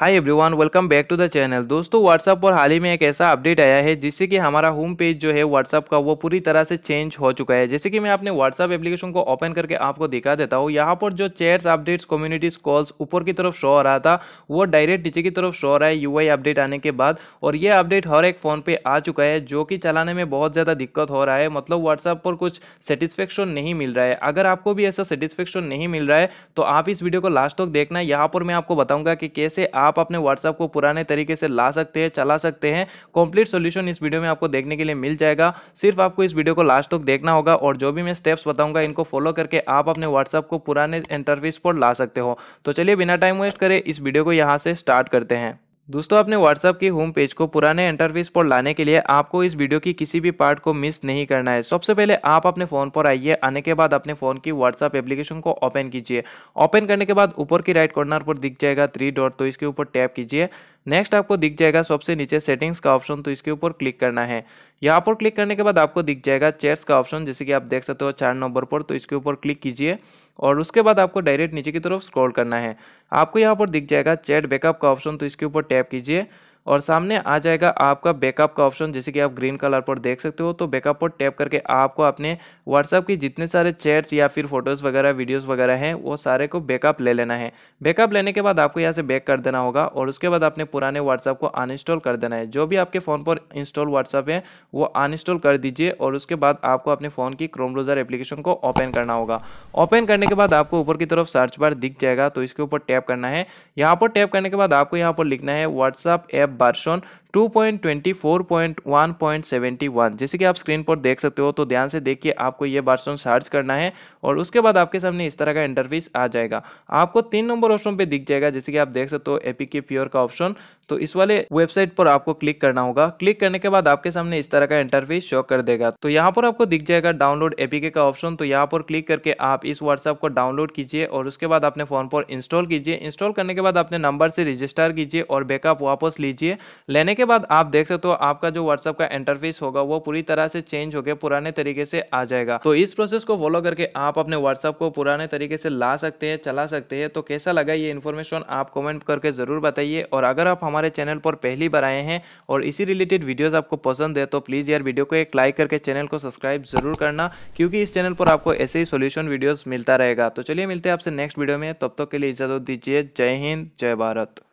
hi everyone welcome back to the channel दोस्तों WhatsApp पर हाल ही में एक ऐसा अपडेट आया है जिससे कि हमारा होम पेज जो है व्हाट्सअप का वो पूरी तरह से चेंज हो चुका है जैसे कि मैं अपने व्हाट्सअप एप्लीकेशन को ओपन करके आपको दिखा देता हूँ यहाँ पर जो चैट्स अपडेट्स कम्युनिटीज कॉल्स ऊपर की तरफ शो हो रहा था वो डायरेक्ट नीचे की तरफ शो हो रहा है यू अपडेट आने के बाद और ये अपडेट हर एक फ़ोन पर आ चुका है जो कि चलाने में बहुत ज़्यादा दिक्कत हो रहा है मतलब व्हाट्सअप पर कुछ सेटिस्फेक्शन नहीं मिल रहा है अगर आपको भी ऐसा सेटिस्फेक्शन नहीं मिल रहा है तो आप इस वीडियो को लास्ट तक देखना यहाँ पर मैं आपको बताऊँगा कि कैसे आप अपने व्हाट्सअप को पुराने तरीके से ला सकते हैं चला सकते हैं कंप्लीट सोल्यूशन इस वीडियो में आपको देखने के लिए मिल जाएगा सिर्फ आपको इस वीडियो को लास्ट तक देखना होगा और जो भी मैं स्टेप्स बताऊंगा इनको फॉलो करके आप अपने व्हाट्सएप को पुराने इंटरफेस पर ला सकते हो तो चलिए बिना टाइम वेस्ट करें इस वीडियो को यहाँ से स्टार्ट करते हैं दोस्तों अपने व्हाट्सएप के होम पेज को पुराने इंटरफेस पर लाने के लिए आपको इस वीडियो की किसी भी पार्ट को मिस नहीं करना है सबसे पहले आप अपने फ़ोन पर आइए आने के बाद अपने फ़ोन की WhatsApp एप्लीकेशन को ओपन कीजिए ओपन करने के बाद ऊपर की राइट कॉर्नर पर दिख जाएगा थ्री डॉट तो इसके ऊपर टैप कीजिए नेक्स्ट आपको दिख जाएगा सबसे नीचे सेटिंग्स का ऑप्शन तो इसके ऊपर क्लिक करना है यहाँ पर क्लिक करने के बाद आपको दिख जाएगा चेयर्स का ऑप्शन जैसे कि आप देख सकते हो चार नंबर पर तो इसके ऊपर क्लिक कीजिए और उसके बाद आपको डायरेक्ट नीचे की तरफ स्क्रॉल करना है आपको यहाँ पर दिख जाएगा चैट बैकअप का ऑप्शन तो इसके ऊपर टैप कीजिए और सामने आ जाएगा आपका बैकअप का ऑप्शन जैसे कि आप ग्रीन कलर पर देख सकते हो तो बैकअप पर टैप करके आपको अपने व्हाट्सअप की जितने सारे चैट्स या फिर फोटोज़ वगैरह वीडियोज़ वगैरह हैं वो सारे को बैकअप ले लेना है बैकअप लेने के बाद आपको यहाँ से बैक कर देना होगा और उसके बाद अपने पुराने व्हाट्सअप को अनइंस्टॉल कर देना है जो भी आपके फ़ोन पर इंस्टॉल व्हाट्सअप है वो अनइंस्टॉल कर दीजिए और उसके बाद आपको अपने फ़ोन की क्रोम ब्राउज़र एप्लीकेशन को ओपन करना होगा ओपन करने के बाद आपको ऊपर की तरफ सर्च बार दिख जाएगा तो इसके ऊपर टैप करना है यहाँ पर टैप करने के बाद आपको यहाँ पर लिखना है व्हाट्सअप ऐप have Barson 2.24.1.71 जैसे कि आप स्क्रीन पर देख सकते हो तो ध्यान से देखिए आपको ये वर्सन सर्च करना है और उसके बाद आपके सामने इस तरह का इंटरफेस आ जाएगा आपको तीन नंबर ऑप्शन पे दिख जाएगा जैसे कि आप देख सकते हो एपी के प्योर का ऑप्शन तो इस वाले वेबसाइट पर आपको क्लिक करना होगा क्लिक करने के बाद आपके सामने इस तरह का इंटरफेस शो कर देगा तो यहाँ पर आपको दिख जाएगा डाउनलोड एपीके का ऑप्शन तो यहाँ पर क्लिक करके आप इस व्हाट्सएप को डाउनलोड कीजिए और उसके बाद अपने फोन पर इंस्टॉल कीजिए इंस्टॉल करने के बाद अपने नंबर से रजिस्टर कीजिए और बैकअप वापस लीजिए लेने के उसके बाद आप देख सकते हो आपका जो व्हाट्सएप का इंटरफेस होगा वो पूरी तरह से चेंज होकर पुराने तरीके से आ जाएगा तो इस प्रोसेस को फॉलो करके आप अपने व्हाट्सएप को पुराने तरीके से ला सकते हैं चला सकते हैं तो कैसा लगा ये इन्फॉर्मेशन आप कमेंट करके ज़रूर बताइए और अगर आप हमारे चैनल पर पहली बार आए हैं और इसी रिलेटेड वीडियोज़ आपको पसंद है तो प्लीज़ यार वीडियो को एक लाइक करके चैनल को सब्सक्राइब जरूर करना क्योंकि इस चैनल पर आपको ऐसे ही सोल्यूशन वीडियो मिलता रहेगा तो चलिए मिलते हैं आपसे नेक्स्ट वीडियो में तब तक के लिए इजाज़त दीजिए जय हिंद जय भारत